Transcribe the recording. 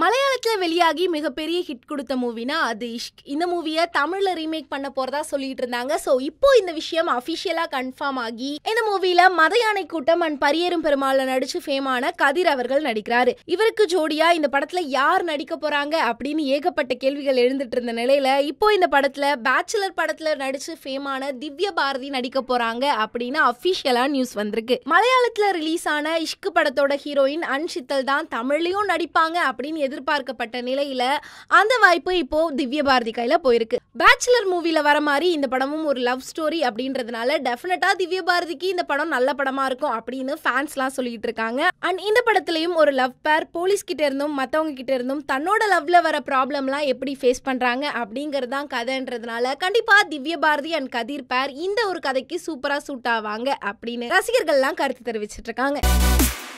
மலையாளத்தில் வெளியாகி மிகப்பெரிய ஹிட் கொடுத்த மூவினா அது இஷ்க் இந்த மூவியை தமிழில் ரீமேக் பண்ண போறதா சொல்லிட்டு இருந்தாங்க ஸோ இப்போ இந்த விஷயம் அஃபிஷியலா கன்ஃபார்ம் ஆகி இந்த மூவியில மத யானை கூட்டம் அண்ட் பரியேறும் பெருமாள் நடிச்சு ஃபேமான கதிர் அவர்கள் நடிக்கிறாரு இவருக்கு ஜோடியா இந்த படத்துல யார் நடிக்க போறாங்க அப்படின்னு ஏகப்பட்ட கேள்விகள் எழுந்துட்டு இருந்த நிலையில இப்போ இந்த படத்துல பேச்சுலர் படத்துல நடிச்சு ஃபேமான திவ்ய பாரதி நடிக்க போறாங்க அப்படின்னு அஃபிஷியலா நியூஸ் வந்திருக்கு மலையாளத்துல ரிலீஸ் ஆன இஷ்கு படத்தோட ஹீரோயின் அன்ஷித்தல் தான் தமிழ்லையும் நடிப்பாங்க அப்படின்னு எதிர்பார்க்கப்பட்ட நிலையில அந்த வாய்ப்பு இப்போ திவ்ய பாரதி கையில போயிருக்கு பேச்சுலர் மூவில வர மாதிரி இந்த படமும் ஒரு லவ் ஸ்டோரி அப்படின்றதுனால டெபினட்டா திவ்ய பாரதிக்கு இந்த படம் நல்ல படமா இருக்கும் அப்படின்னு ஃபேன்ஸ்லாம் சொல்லிட்டு இருக்காங்க அண்ட் இந்த படத்திலையும் ஒரு லவ் பேர் போலீஸ் கிட்ட இருந்தும் மத்தவங்க கிட்ட இருந்தும் தன்னோட லவ்ல வர ப்ராப்ளம்லாம் எப்படி ஃபேஸ் பண்றாங்க அப்படிங்கிறது கதைன்றதுனால கண்டிப்பா திவ்ய பாரதி அண்ட் கதிர் பேர் இந்த ஒரு கதைக்கு சூப்பரா சூட் ஆவாங்க அப்படின்னு ரசிகர்கள்லாம் கருத்து தெரிவிச்சிட்டு இருக்காங்க